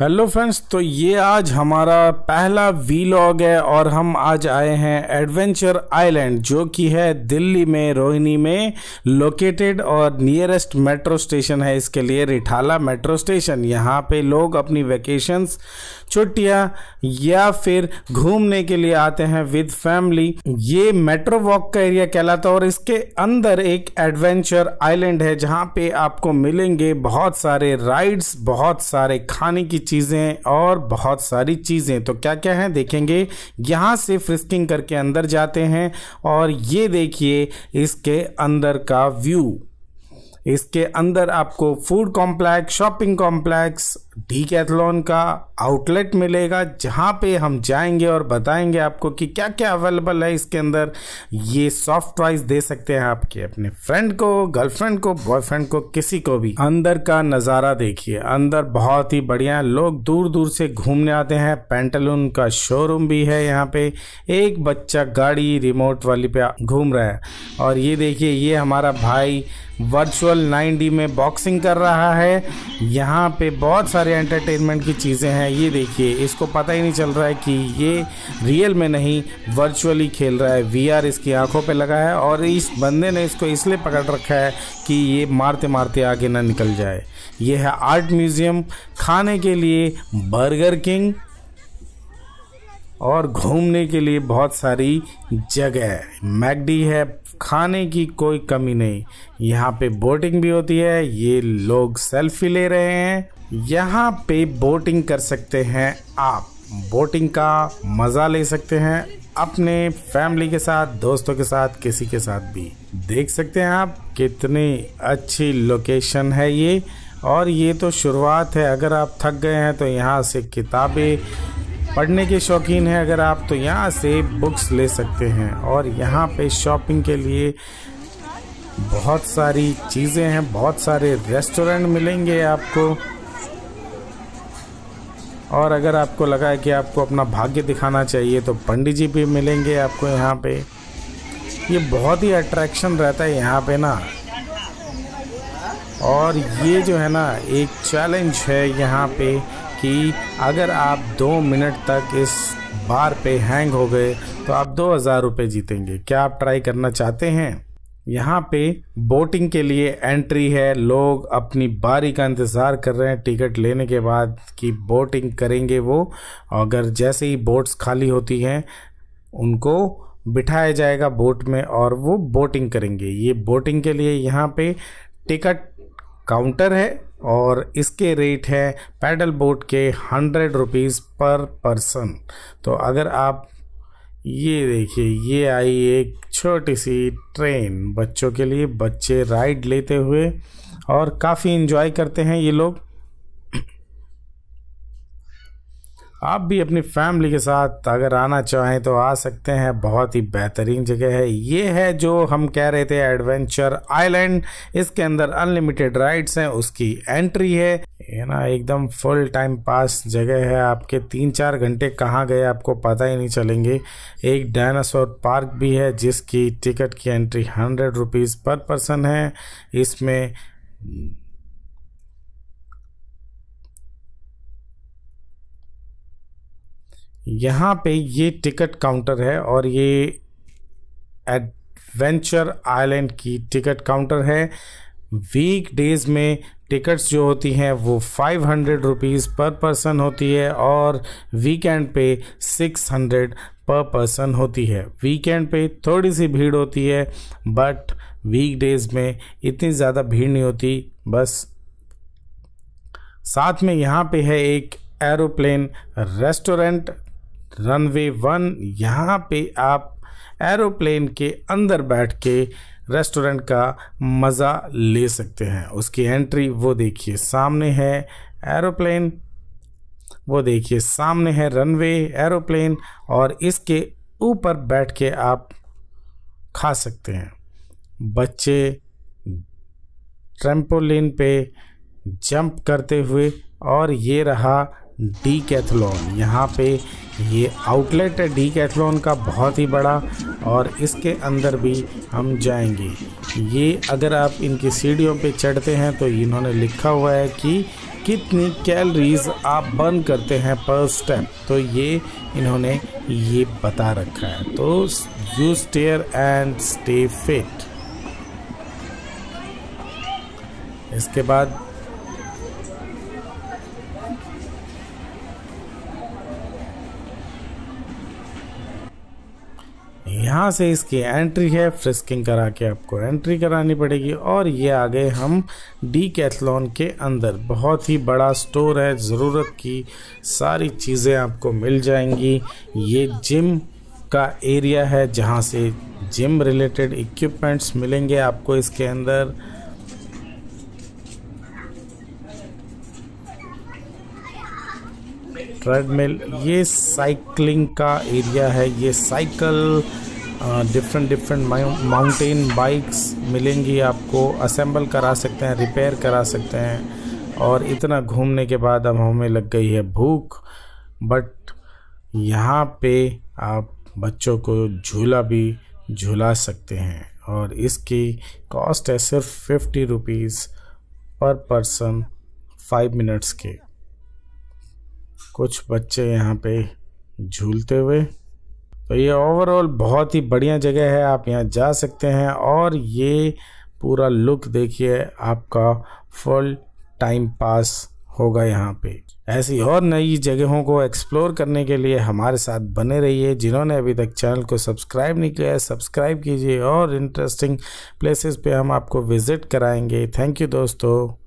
hello friends तो ये आज हमारा पहला वीलॉग है और हम आज आए हैं एडवेंचर आइलैंड जो कि है दिल्ली में रोहिणी में लोकेटेड और नियरेस्ट मेट्रो स्टेशन है इसके लिए रिठाला मेट्रो स्टेशन यहाँ पे लोग अपनी वेकेशंस छुट्टियाँ या फिर घूमने के लिए आते हैं विद फैमिली ये मेट्रो वॉक का एरिया कहलाता है और इसके अंदर एक एडवेंचर आइलैंड है जहाँ पे आपको मिलेंगे बहुत सारे राइड्स बहुत सारे खाने की चीज़ें और बहुत सारी चीज़ें तो क्या क्या हैं देखेंगे यहाँ से फ्रिस्किंग करके अंदर जाते हैं और ये देखिए इसके अंदर का व्यू इसके अंदर आपको food complex shopping complex Decathlon का आउटलेट मिलेगा जहाँ पे हम जाएंगे और बताएंगे आपको कि क्या क्या अवेलेबल है इसके अंदर ये सॉफ्ट टॉयज दे सकते हैं आपके अपने फ्रेंड को गर्लफ्रेंड को बॉयफ्रेंड को किसी को भी अंदर का नज़ारा देखिए अंदर बहुत ही बढ़िया लोग दूर दूर से घूमने आते हैं पेंटलून का शोरूम भी है यहाँ पे एक बच्चा गाड़ी रिमोट वाली पे घूम रहा है और ये देखिए ये हमारा भाई वर्चुअल नाइन में बॉक्सिंग कर रहा है यहाँ पे बहुत सारे सारे एंटरटेनमेंट की चीज़ें हैं ये देखिए इसको पता ही नहीं चल रहा है कि ये रियल में नहीं वर्चुअली खेल रहा है वीआर इसकी आंखों पे लगा है और इस बंदे ने इसको इसलिए पकड़ रखा है कि ये मारते मारते आगे ना निकल जाए ये है आर्ट म्यूज़ियम खाने के लिए बर्गर किंग और घूमने के लिए बहुत सारी जगह है मैगडी है खाने की कोई कमी नहीं यहाँ पे बोटिंग भी होती है ये लोग सेल्फी ले रहे हैं यहाँ पे बोटिंग कर सकते हैं आप बोटिंग का मज़ा ले सकते हैं अपने फैमिली के साथ दोस्तों के साथ किसी के साथ भी देख सकते हैं आप कितनी अच्छी लोकेशन है ये और ये तो शुरुआत है अगर आप थक गए हैं तो यहाँ से किताबें पढ़ने के शौकीन हैं अगर आप तो यहाँ से बुक्स ले सकते हैं और यहाँ पे शॉपिंग के लिए बहुत सारी चीज़ें हैं बहुत सारे रेस्टोरेंट मिलेंगे आपको और अगर आपको लगा है कि आपको अपना भाग्य दिखाना चाहिए तो पंडित जी भी मिलेंगे आपको यहाँ पे ये बहुत ही अट्रैक्शन रहता है यहाँ पे ना और ये जो है ना एक चैलेंज है यहाँ पे कि अगर आप दो मिनट तक इस बार पे हैंग हो गए तो आप दो हज़ार रुपये जीतेंगे क्या आप ट्राई करना चाहते हैं यहाँ पे बोटिंग के लिए एंट्री है लोग अपनी बारी का इंतज़ार कर रहे हैं टिकट लेने के बाद कि बोटिंग करेंगे वो अगर जैसे ही बोट्स खाली होती हैं उनको बिठाया जाएगा बोट में और वो बोटिंग करेंगे ये बोटिंग के लिए यहाँ पे टिकट काउंटर है और इसके रेट है पैडल बोट के हंड्रेड रुपीज़ पर पर्सन तो अगर आप ये देखिए ये आई एक छोटी सी ट्रेन बच्चों के लिए बच्चे राइड लेते हुए और काफ़ी इन्जॉय करते हैं ये लोग आप भी अपनी फैमिली के साथ अगर आना चाहें तो आ सकते हैं बहुत ही बेहतरीन जगह है ये है जो हम कह रहे थे एडवेंचर आइलैंड इसके अंदर अनलिमिटेड राइड्स हैं उसकी एंट्री है ये ना एकदम फुल टाइम पास जगह है आपके तीन चार घंटे कहाँ गए आपको पता ही नहीं चलेंगे एक डायनासोर पार्क भी है जिसकी टिकट की entry hundred rupees per person है इसमें यहाँ पे ये टिकट काउंटर है और ये एडवेंचर आइलैंड की टिकट काउंटर है वीक डेज़ में टिकट्स जो होती हैं वो five hundred rupees per person होती है और वीकेंड पे सिक्स हंड्रेड पर पर्सन होती है वीकेंड पे थोड़ी सी भीड़ होती है बट वीक डेज़ में इतनी ज़्यादा भीड़ नहीं होती बस साथ में यहाँ पे है एक एरोप्लेन रेस्टोरेंट रनवे वन यहाँ पे आप एरोप्लेन के अंदर बैठ के रेस्टोरेंट का मज़ा ले सकते हैं उसकी एंट्री वो देखिए सामने है एरोप्लेन वो देखिए सामने है रनवे एरोप्लेन और इसके ऊपर बैठ के आप खा सकते हैं बच्चे ट्रेम्पोलिन पे जंप करते हुए और ये रहा डी कैथलॉन यहाँ पे ये आउटलेट है डी कैथलॉन का बहुत ही बड़ा और इसके अंदर भी हम जाएंगे ये अगर आप इनकी सीढ़ियों पे चढ़ते हैं तो इन्होंने लिखा हुआ है कि कितनी कैलरीज आप बर्न करते हैं पर स्टेप तो ये इन्होंने ये बता रखा है तो you stair and stay fit इसके बाद यहाँ से इसकी एंट्री है फ्रिस्किंग करा के आपको एंट्री करानी पड़ेगी और ये आ गए हम डी कैथलॉन के अंदर बहुत ही बड़ा स्टोर है ज़रूरत की सारी चीज़ें आपको मिल जाएंगी ये जिम का एरिया है जहाँ से जिम रिलेटेड इक्विपमेंट्स मिलेंगे आपको इसके अंदर ट्रेडमिल ये साइकिलिंग का एरिया है ये cycle different different mountain bikes मिलेंगी आपको असेंबल करा सकते हैं रिपेयर करा सकते हैं और इतना घूमने के बाद अब हमें लग गई है भूख बट यहाँ पे आप बच्चों को झूला भी झूला सकते हैं और इसकी कॉस्ट है सिर्फ fifty rupees per person five minutes के कुछ बच्चे यहाँ पे झूलते हुए तो ये ओवरऑल बहुत ही बढ़िया जगह है आप यहाँ जा सकते हैं और ये पूरा लुक देखिए आपका फुल टाइम पास होगा यहाँ पे ऐसी और नई जगहों को एक्सप्लोर करने के लिए हमारे साथ बने रहिए जिन्होंने अभी तक चैनल को सब्सक्राइब नहीं किया है सब्सक्राइब कीजिए और इंटरेस्टिंग प्लेसेस पे हम आपको विज़िट कराएंगे थैंक यू दोस्तों